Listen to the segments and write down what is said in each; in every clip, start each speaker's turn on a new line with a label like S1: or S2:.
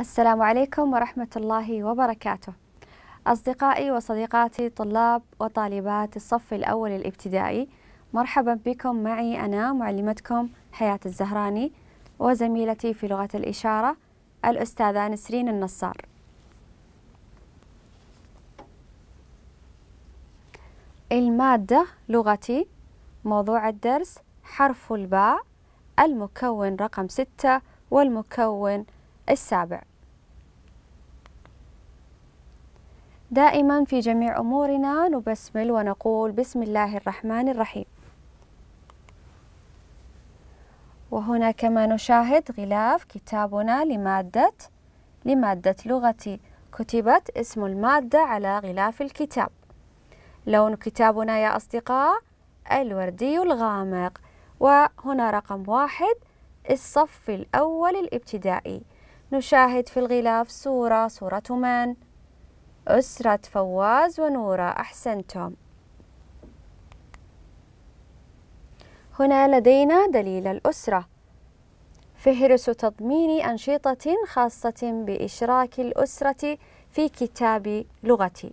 S1: السلام عليكم ورحمة الله وبركاته أصدقائي وصديقاتي طلاب وطالبات الصف الأول الابتدائي مرحبا بكم معي أنا معلمتكم حياة الزهراني وزميلتي في لغة الإشارة الأستاذة نسرين النصار المادة لغتي موضوع الدرس حرف الباء المكون رقم ستة والمكون السابع دائما في جميع أمورنا نبسمل ونقول بسم الله الرحمن الرحيم وهنا كما نشاهد غلاف كتابنا لمادة لمادة لغتي كتبت اسم المادة على غلاف الكتاب لون كتابنا يا أصدقاء الوردي الغامق وهنا رقم واحد الصف الأول الابتدائي نشاهد في الغلاف صورة صورة من؟ أسرة فواز ونورة أحسنتم هنا لدينا دليل الأسرة فهرس تضمين أنشطة خاصة بإشراك الأسرة في كتاب لغتي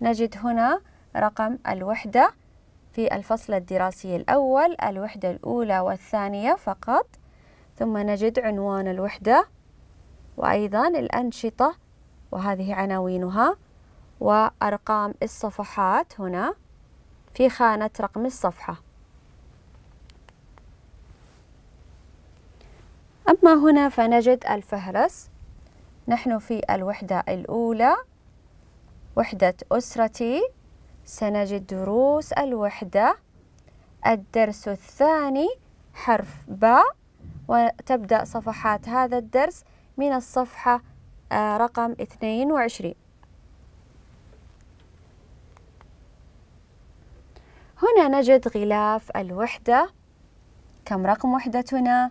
S1: نجد هنا رقم الوحدة في الفصل الدراسي الأول الوحدة الأولى والثانية فقط ثم نجد عنوان الوحدة وأيضا الأنشطة وهذه عناوينها وأرقام الصفحات هنا في خانة رقم الصفحة أما هنا فنجد الفهرس نحن في الوحدة الأولى وحدة أسرتي سنجد دروس الوحدة الدرس الثاني حرف باء وتبدأ صفحات هذا الدرس من الصفحة آه، رقم 22 هنا نجد غلاف الوحدة كم رقم وحدتنا؟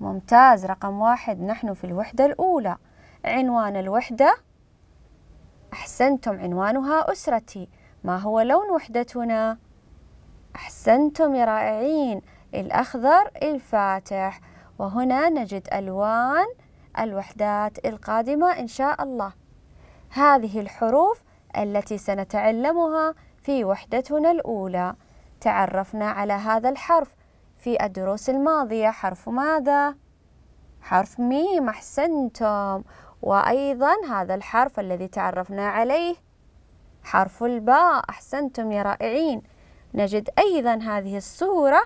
S1: ممتاز رقم واحد نحن في الوحدة الأولى عنوان الوحدة أحسنتم عنوانها أسرتي ما هو لون وحدتنا؟ أحسنتم يا رائعين الأخضر الفاتح وهنا نجد ألوان الوحدات القادمة إن شاء الله هذه الحروف التي سنتعلمها في وحدتنا الأولى تعرفنا على هذا الحرف في الدروس الماضية حرف ماذا؟ حرف ميم أحسنتم وأيضا هذا الحرف الذي تعرفنا عليه حرف الباء أحسنتم يا رائعين نجد أيضا هذه الصورة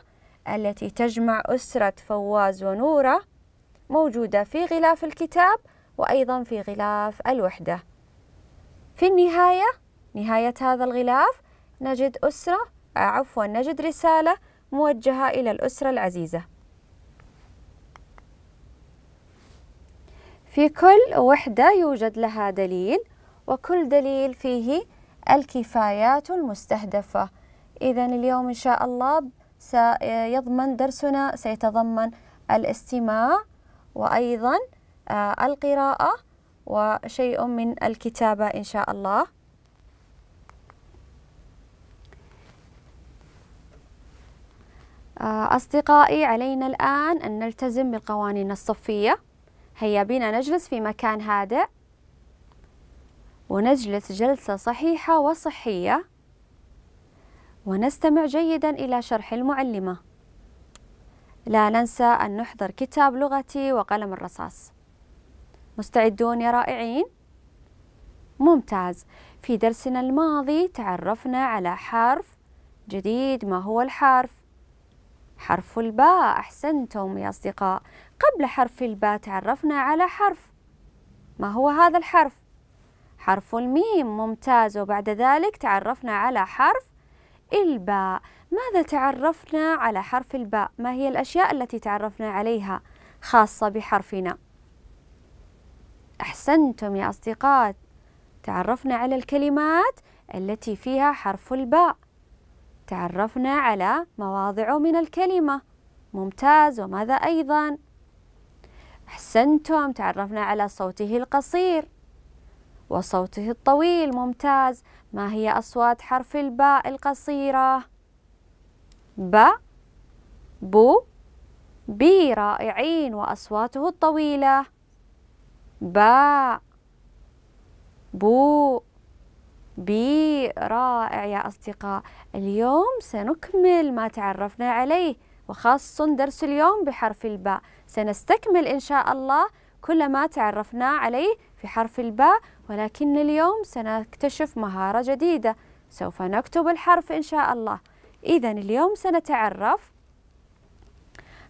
S1: التي تجمع أسرة فواز ونورة موجودة في غلاف الكتاب وأيضا في غلاف الوحدة في النهاية نهاية هذا الغلاف نجد أسرة آه، عفوا نجد رسالة موجهة إلى الأسرة العزيزة في كل وحدة يوجد لها دليل وكل دليل فيه الكفايات المستهدفة إذا اليوم إن شاء الله سيضمن درسنا سيتضمن الاستماع وأيضا آه، القراءة وشيء من الكتابة إن شاء الله آه، أصدقائي علينا الآن أن نلتزم بالقوانين الصفية هيا بنا نجلس في مكان هادئ ونجلس جلسة صحيحة وصحية ونستمع جيدا إلى شرح المعلمة لا ننسى أن نحضر كتاب لغتي وقلم الرصاص مستعدون يا رائعين؟ ممتاز في درسنا الماضي تعرفنا على حرف جديد ما هو الحرف حرف الباء أحسنتم يا أصدقاء قبل حرف الباء تعرفنا على حرف ما هو هذا الحرف؟ حرف الميم ممتاز وبعد ذلك تعرفنا على حرف الباء ماذا تعرفنا على حرف الباء؟ ما هي الأشياء التي تعرفنا عليها خاصة بحرفنا؟ أحسنتم يا أصدقاء تعرفنا على الكلمات التي فيها حرف الباء تعرفنا على مواضعه من الكلمة ممتاز وماذا أيضا أحسنتم تعرفنا على صوته القصير وصوته الطويل ممتاز ما هي أصوات حرف الباء القصيرة ب بو بي رائعين وأصواته الطويلة باء بو برائع يا أصدقاء اليوم سنكمل ما تعرفنا عليه وخاص درس اليوم بحرف الباء سنستكمل إن شاء الله كل ما تعرفنا عليه في حرف الباء ولكن اليوم سنكتشف مهارة جديدة سوف نكتب الحرف إن شاء الله إذا اليوم سنتعرف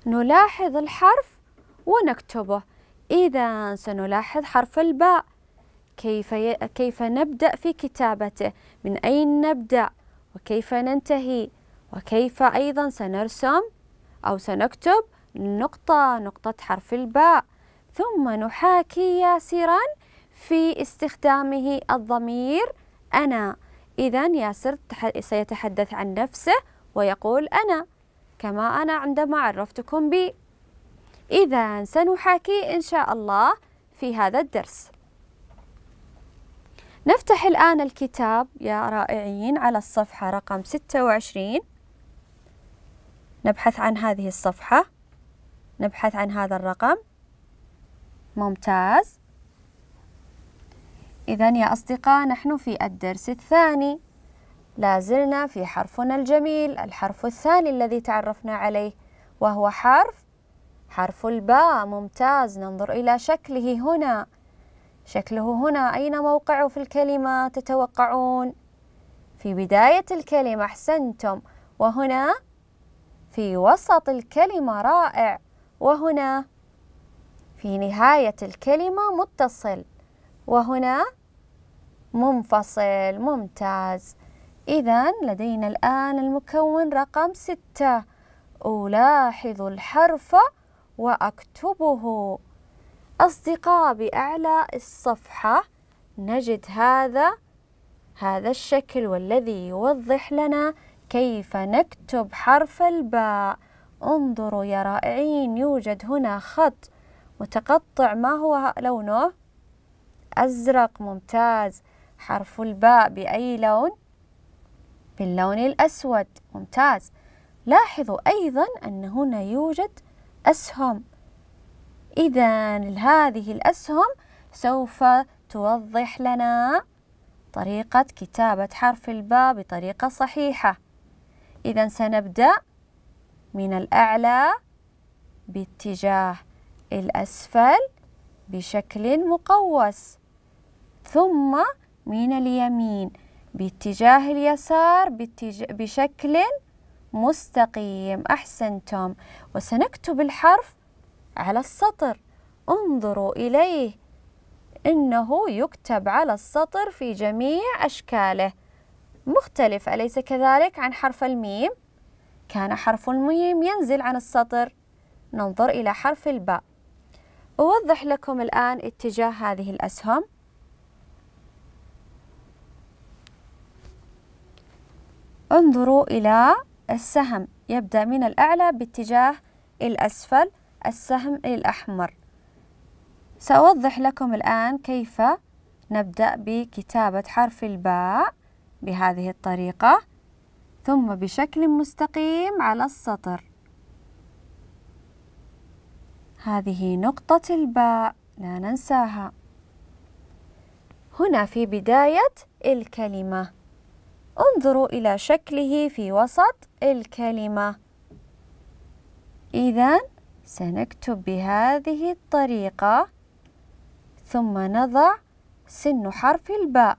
S1: نلاحظ الحرف ونكتبه إذا سنلاحظ حرف الباء كيف ي... كيف نبدأ في كتابته من أين نبدأ وكيف ننتهي وكيف أيضا سنرسم أو سنكتب نقطة نقطة حرف الباء ثم نحاكي ياسرا في استخدامه الضمير أنا إذا ياسر سيتحدث عن نفسه ويقول أنا كما أنا عندما عرفتكم بي إذا سنحاكي إن شاء الله في هذا الدرس نفتح الآن الكتاب يا رائعين على الصفحة رقم 26 نبحث عن هذه الصفحة نبحث عن هذا الرقم ممتاز إذا يا أصدقاء نحن في الدرس الثاني لازلنا في حرفنا الجميل الحرف الثاني الذي تعرفنا عليه وهو حرف حرف الباء ممتاز ننظر إلى شكله هنا شكله هنا أين موقعه في الكلمة تتوقعون؟ في بداية الكلمة أحسنتم وهنا في وسط الكلمة رائع وهنا في نهاية الكلمة متصل وهنا منفصل ممتاز إذا لدينا الآن المكون رقم ستة ألاحظ الحرف وأكتبه أصدقاء بأعلى الصفحة نجد هذا هذا الشكل والذي يوضح لنا كيف نكتب حرف الباء انظروا يا رائعين يوجد هنا خط متقطع ما هو لونه أزرق ممتاز حرف الباء بأي لون باللون الأسود ممتاز لاحظوا أيضا أن هنا يوجد أسهم إذا هذه الأسهم سوف توضح لنا طريقة كتابة حرف الباء بطريقة صحيحة إذا سنبدأ من الأعلى باتجاه الأسفل بشكل مقوس ثم من اليمين باتجاه اليسار باتجاه بشكل مستقيم أحسنتم وسنكتب الحرف على السطر انظروا إليه إنه يكتب على السطر في جميع أشكاله مختلف أليس كذلك عن حرف الميم؟ كان حرف الميم ينزل عن السطر ننظر إلى حرف الباء أوضح لكم الآن اتجاه هذه الأسهم انظروا إلى السهم يبدأ من الأعلى باتجاه الأسفل السهم الأحمر سأوضح لكم الآن كيف نبدأ بكتابة حرف الباء بهذه الطريقة ثم بشكل مستقيم على السطر هذه نقطة الباء لا ننساها هنا في بداية الكلمة انظروا إلى شكله في وسط الكلمة إذا سنكتب بهذه الطريقة ثم نضع سن حرف الباء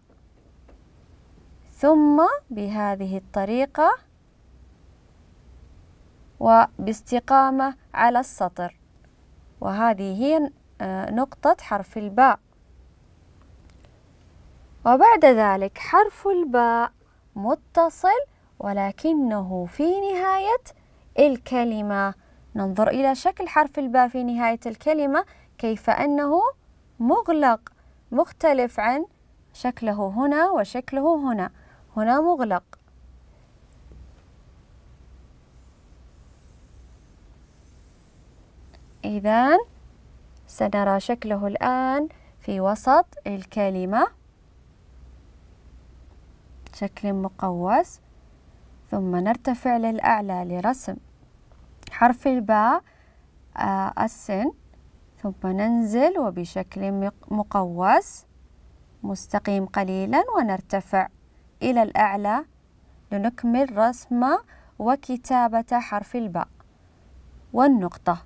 S1: ثم بهذه الطريقة وباستقامة على السطر وهذه هي آه، نقطة حرف الباء وبعد ذلك حرف الباء متصل ولكنه في نهاية الكلمة ننظر إلى شكل حرف الباء في نهاية الكلمة كيف أنه مغلق مختلف عن شكله هنا وشكله هنا هنا مغلق إذا سنرى شكله الآن في وسط الكلمة شكل مقوس ثم نرتفع للأعلى لرسم حرف الباء آه، السن ثم ننزل وبشكل مقوس مستقيم قليلا ونرتفع إلى الأعلى لنكمل رسم وكتابة حرف الباء والنقطة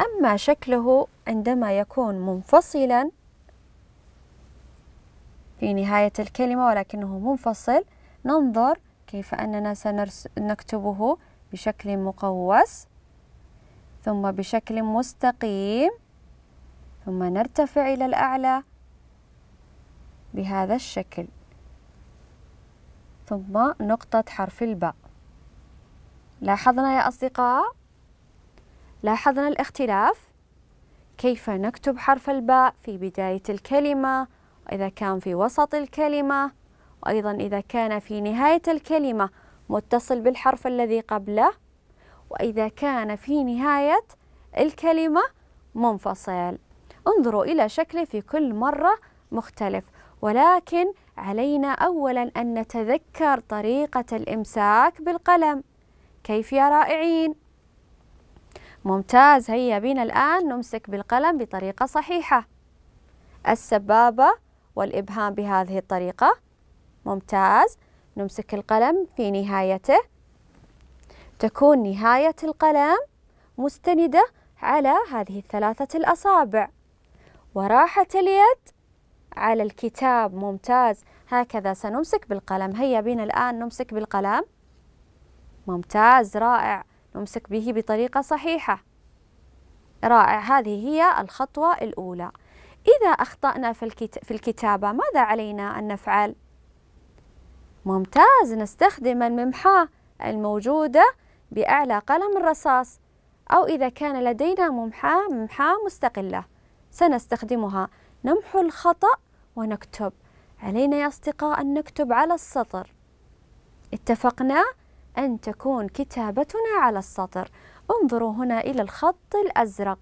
S1: أما شكله عندما يكون منفصلا في نهاية الكلمة ولكنه منفصل ننظر فأننا سنكتبه بشكل مقوس ثم بشكل مستقيم ثم نرتفع إلى الأعلى بهذا الشكل ثم نقطة حرف الباء لاحظنا يا أصدقاء لاحظنا الاختلاف كيف نكتب حرف الباء في بداية الكلمة وإذا كان في وسط الكلمة وأيضا إذا كان في نهاية الكلمة متصل بالحرف الذي قبله وإذا كان في نهاية الكلمة منفصل انظروا إلى شكله في كل مرة مختلف ولكن علينا أولا أن نتذكر طريقة الإمساك بالقلم كيف يا رائعين؟ ممتاز هيا بنا الآن نمسك بالقلم بطريقة صحيحة السبابة والإبهام بهذه الطريقة ممتاز نمسك القلم في نهايته تكون نهاية القلم مستندة على هذه الثلاثة الأصابع وراحة اليد على الكتاب ممتاز هكذا سنمسك بالقلم هيا بنا الآن نمسك بالقلم ممتاز رائع نمسك به بطريقة صحيحة رائع هذه هي الخطوة الأولى إذا أخطأنا في الكتابة ماذا علينا أن نفعل؟ ممتاز نستخدم الممحاة الموجودة بأعلى قلم الرصاص أو إذا كان لدينا ممحاة ممحاة مستقلة سنستخدمها نمحو الخطأ ونكتب علينا يا أصدقاء أن نكتب على السطر اتفقنا أن تكون كتابتنا على السطر انظروا هنا إلى الخط الأزرق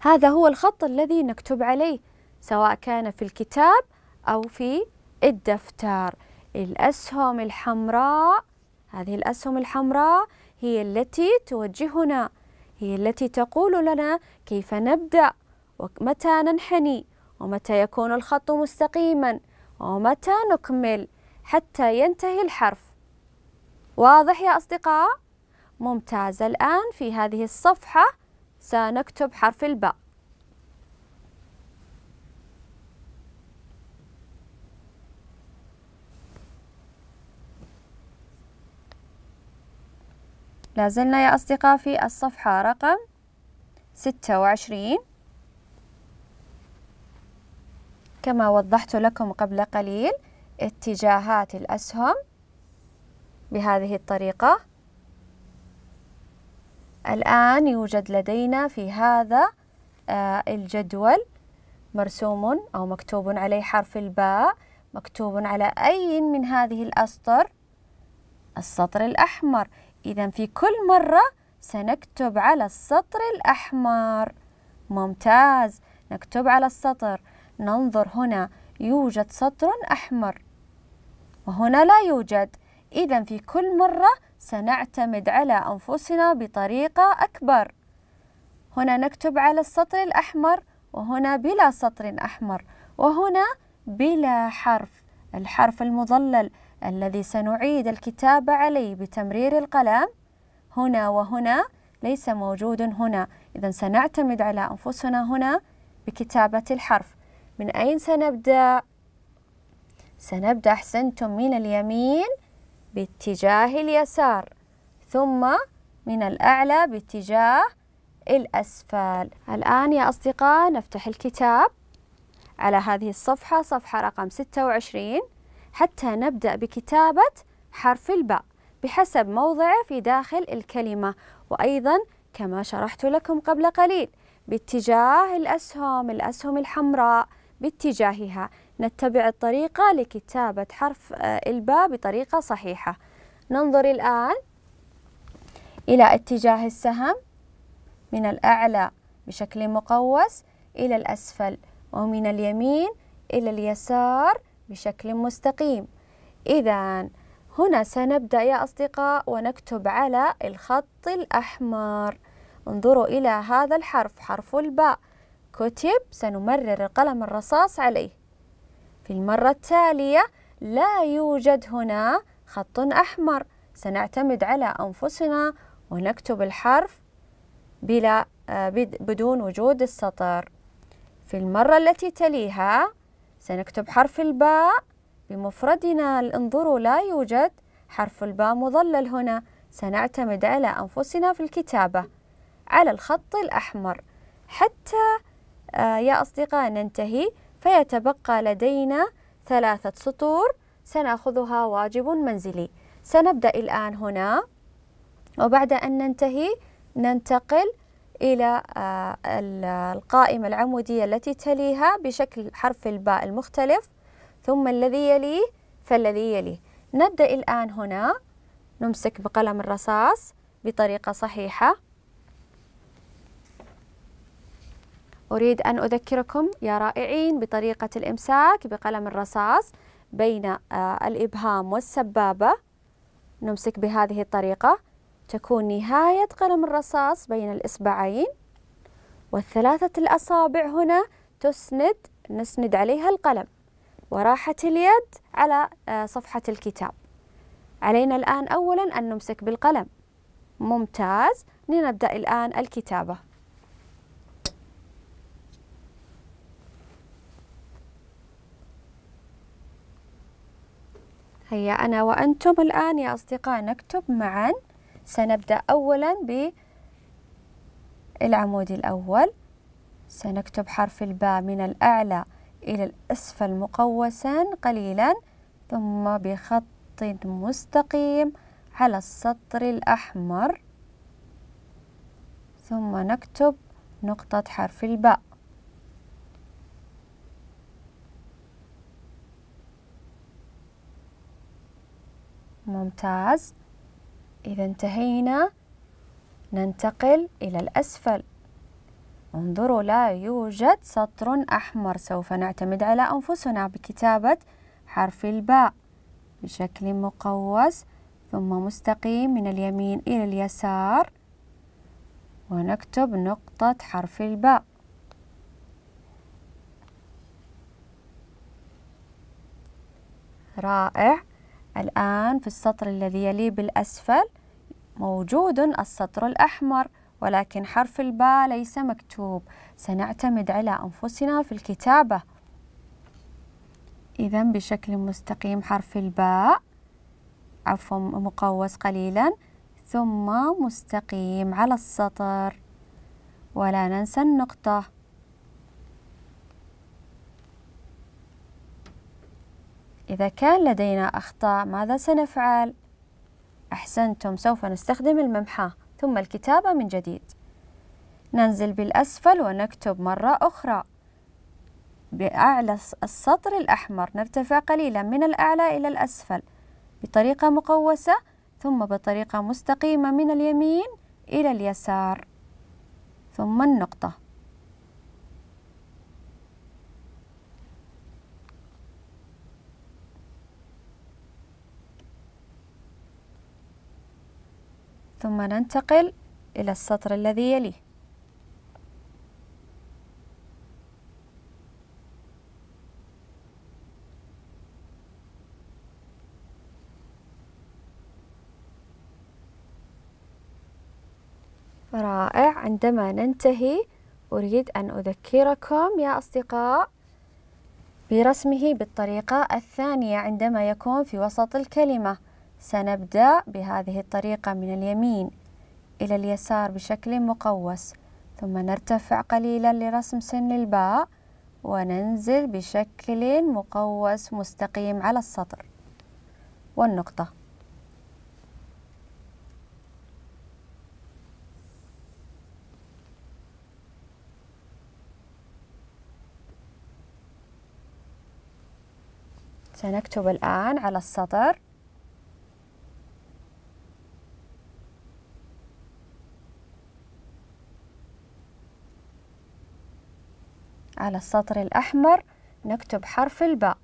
S1: هذا هو الخط الذي نكتب عليه سواء كان في الكتاب أو في الدفتر الأسهم الحمراء هذه الأسهم الحمراء هي التي توجهنا هي التي تقول لنا كيف نبدأ ومتى ننحني ومتى يكون الخط مستقيما ومتى نكمل حتى ينتهي الحرف واضح يا أصدقاء؟ ممتاز الآن في هذه الصفحة سنكتب حرف الباء لازلنا يا أصدقاء في الصفحة رقم ستة وعشرين كما وضحت لكم قبل قليل اتجاهات الأسهم بهذه الطريقة الآن يوجد لدينا في هذا آه، الجدول مرسوم أو مكتوب عليه حرف الباء مكتوب على أي من هذه الأسطر السطر الأحمر إذا في كل مرة سنكتب على السطر الأحمر ممتاز نكتب على السطر ننظر هنا يوجد سطر أحمر وهنا لا يوجد إذا في كل مرة سنعتمد على أنفسنا بطريقة أكبر هنا نكتب على السطر الأحمر وهنا بلا سطر أحمر وهنا بلا حرف الحرف المضلل الذي سنعيد الكتابة عليه بتمرير القلم هنا وهنا ليس موجود هنا إذا سنعتمد على أنفسنا هنا بكتابة الحرف من أين سنبدأ؟ سنبدأ أحسنتم من اليمين باتجاه اليسار ثم من الأعلى باتجاه الأسفل الآن يا أصدقاء نفتح الكتاب على هذه الصفحة صفحة رقم 26 حتى نبدأ بكتابة حرف الباء بحسب موضعه في داخل الكلمة وأيضا كما شرحت لكم قبل قليل باتجاه الأسهم الأسهم الحمراء باتجاهها نتبع الطريقة لكتابة حرف آه، الباء بطريقة صحيحة ننظر الآن إلى اتجاه السهم من الأعلى بشكل مقوس إلى الأسفل ومن اليمين إلى اليسار بشكل مستقيم إذا هنا سنبدأ يا أصدقاء ونكتب على الخط الأحمر انظروا إلى هذا الحرف حرف الباء كتب سنمرر القلم الرصاص عليه في المرة التالية لا يوجد هنا خط أحمر سنعتمد على أنفسنا ونكتب الحرف بلا آه، بدون وجود السطر في المرة التي تليها سنكتب حرف الباء بمفردنا انظروا لا يوجد حرف الباء مظلل هنا سنعتمد على أنفسنا في الكتابة على الخط الأحمر حتى آه، يا أصدقاء ننتهي فيتبقى لدينا ثلاثة سطور سنأخذها واجب منزلي سنبدأ الآن هنا وبعد أن ننتهي ننتقل إلى آه، القائمة العمودية التي تليها بشكل حرف الباء المختلف ثم الذي يليه فالذي يليه نبدأ الآن هنا نمسك بقلم الرصاص بطريقة صحيحة أريد أن أذكركم يا رائعين بطريقة الإمساك بقلم الرصاص بين آه، الإبهام والسبابة نمسك بهذه الطريقة تكون نهاية قلم الرصاص بين الإصبعين والثلاثة الأصابع هنا تسند نسند عليها القلم وراحة اليد على آه، صفحة الكتاب علينا الآن أولا أن نمسك بالقلم ممتاز لنبدأ الآن الكتابة هيا أنا وأنتم الآن يا أصدقاء نكتب معاً سنبدأ أولا بالعمود الأول سنكتب حرف الباء من الأعلى إلى الأسفل مقوسا قليلا ثم بخط مستقيم على السطر الأحمر ثم نكتب نقطة حرف الباء ممتاز إذا انتهينا ننتقل إلى الأسفل انظروا لا يوجد سطر أحمر سوف نعتمد على أنفسنا بكتابة حرف الباء بشكل مقوس ثم مستقيم من اليمين إلى اليسار ونكتب نقطة حرف الباء رائع الآن في السطر الذي يليه بالأسفل موجود السطر الأحمر ولكن حرف الباء ليس مكتوب سنعتمد على أنفسنا في الكتابة إذا بشكل مستقيم حرف الباء عفوا مقوس قليلا ثم مستقيم على السطر ولا ننسى النقطة إذا كان لدينا أخطاء ماذا سنفعل؟ أحسنتم سوف نستخدم الممحاة ثم الكتابة من جديد ننزل بالأسفل ونكتب مرة أخرى بأعلى السطر الأحمر نرتفع قليلا من الأعلى إلى الأسفل بطريقة مقوسة ثم بطريقة مستقيمة من اليمين إلى اليسار ثم النقطة ثم ننتقل إلى السطر الذي يليه رائع عندما ننتهي أريد أن أذكركم يا أصدقاء برسمه بالطريقة الثانية عندما يكون في وسط الكلمة سنبدأ بهذه الطريقة من اليمين إلى اليسار بشكل مقوس ثم نرتفع قليلا لرسم سن الباء وننزل بشكل مقوس مستقيم على السطر والنقطة سنكتب الآن على السطر على السطر الأحمر نكتب حرف الباء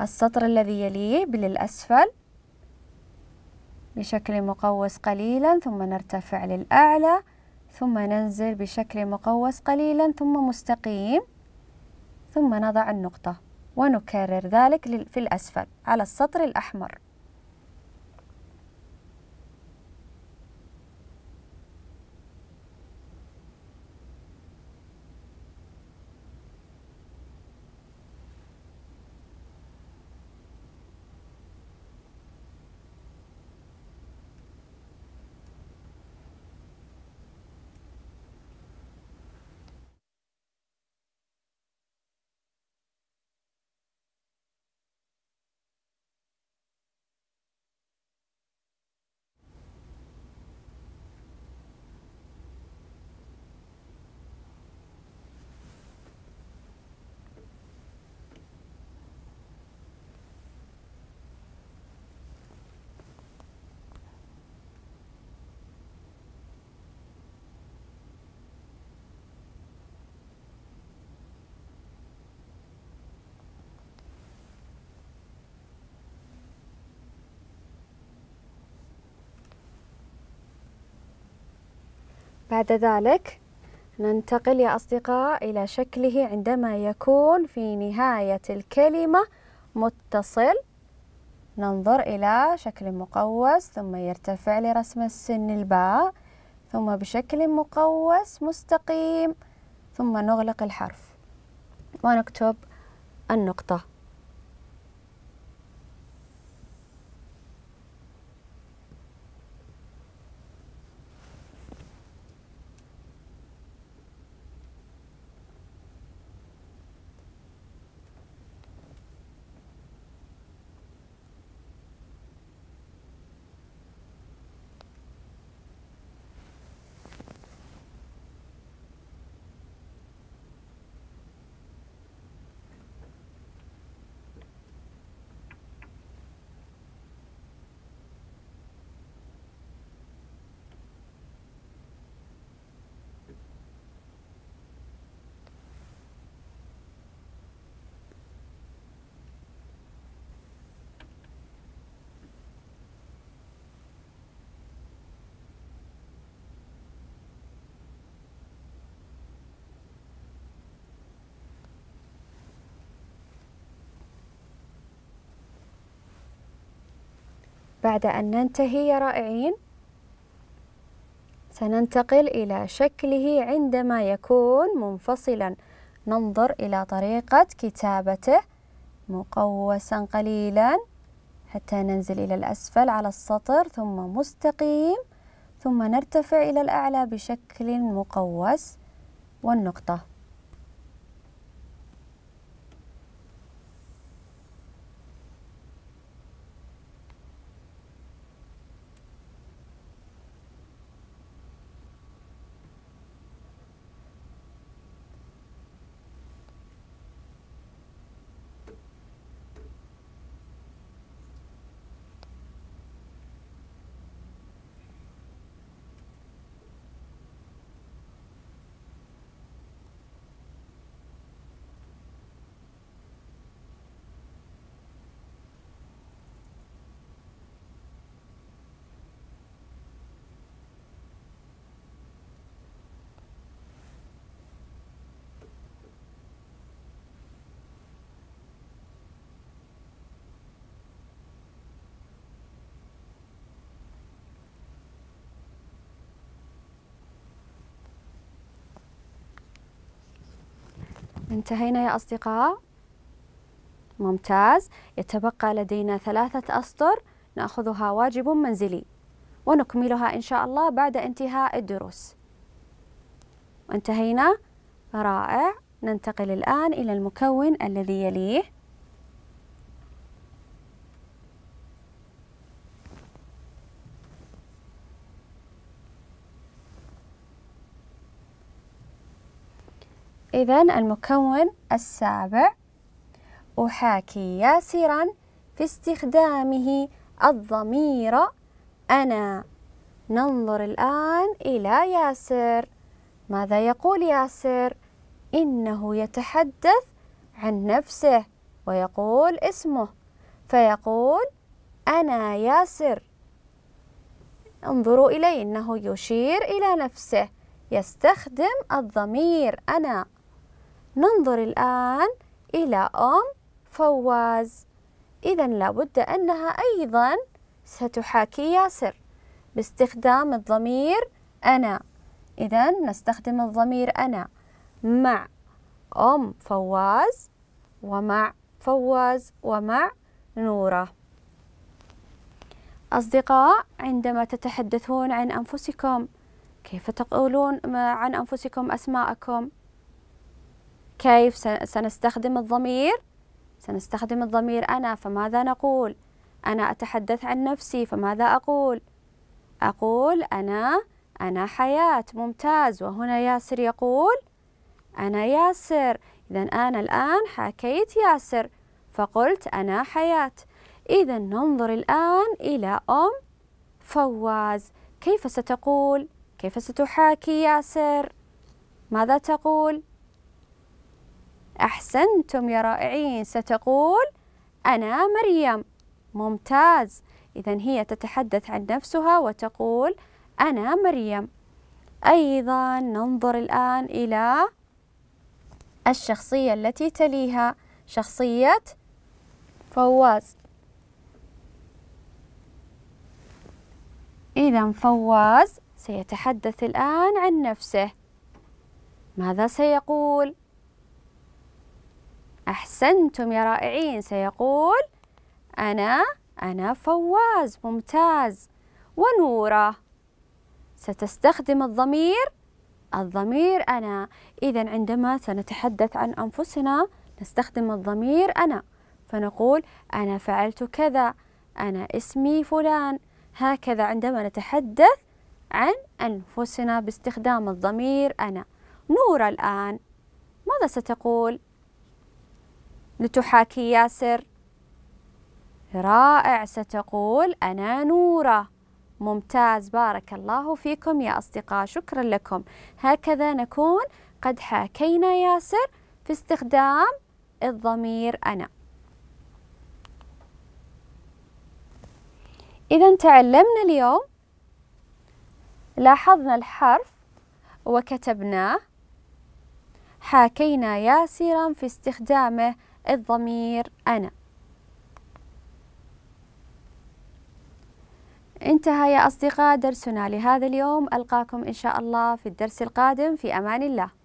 S1: السطر الذي يليه للأسفل بشكل مقوس قليلا ثم نرتفع للأعلى ثم ننزل بشكل مقوس قليلا ثم مستقيم ثم نضع النقطة ونكرر ذلك في الأسفل على السطر الأحمر بعد ذلك ننتقل يا أصدقاء إلى شكله عندما يكون في نهاية الكلمة متصل ننظر إلى شكل مقوس ثم يرتفع لرسم السن الباء ثم بشكل مقوس مستقيم ثم نغلق الحرف ونكتب النقطة بعد أن ننتهي يا رائعين سننتقل إلى شكله عندما يكون منفصلا ننظر إلى طريقة كتابته مقوسا قليلا حتى ننزل إلى الأسفل على السطر ثم مستقيم ثم نرتفع إلى الأعلى بشكل مقوس والنقطة انتهينا يا أصدقاء ممتاز يتبقى لدينا ثلاثة أسطر نأخذها واجب منزلي ونكملها إن شاء الله بعد انتهاء الدروس انتهينا رائع ننتقل الآن إلى المكون الذي يليه إذا المكون السابع أحاكي ياسرا في استخدامه الضمير أنا ننظر الآن إلى ياسر ماذا يقول ياسر؟ إنه يتحدث عن نفسه ويقول اسمه فيقول أنا ياسر انظروا إليه إنه يشير إلى نفسه يستخدم الضمير أنا ننظر الآن إلى أم فواز إذا لابد أنها أيضا ستحاكي ياسر باستخدام الضمير أنا إذا نستخدم الضمير أنا مع أم فواز ومع فواز ومع نورة أصدقاء عندما تتحدثون عن أنفسكم كيف تقولون عن أنفسكم أسماءكم؟ كيف سنستخدم الضمير سنستخدم الضمير أنا فماذا نقول أنا أتحدث عن نفسي فماذا أقول أقول أنا أنا حياة ممتاز وهنا ياسر يقول أنا ياسر إذا أنا الآن حكيت ياسر فقلت أنا حياة إذا ننظر الآن إلى أم فواز كيف ستقول كيف ستحاكي ياسر ماذا تقول أحسنتم يا رائعين ستقول أنا مريم ممتاز إذا هي تتحدث عن نفسها وتقول أنا مريم أيضا ننظر الآن إلى الشخصية التي تليها شخصية فواز إذا فواز سيتحدث الآن عن نفسه ماذا سيقول؟ أحسنتم يا رائعين سيقول أنا أنا فواز ممتاز ونورة ستستخدم الضمير الضمير أنا إذا عندما سنتحدث عن أنفسنا نستخدم الضمير أنا فنقول أنا فعلت كذا أنا اسمي فلان هكذا عندما نتحدث عن أنفسنا باستخدام الضمير أنا نورة الآن ماذا ستقول؟ لتحاكي ياسر رائع ستقول أنا نورة ممتاز بارك الله فيكم يا أصدقاء شكرا لكم هكذا نكون قد حاكينا ياسر في استخدام الضمير أنا إذا تعلمنا اليوم لاحظنا الحرف وكتبناه حاكينا ياسرا في استخدامه الضمير أنا انتهى يا أصدقاء درسنا لهذا اليوم ألقاكم إن شاء الله في الدرس القادم في أمان الله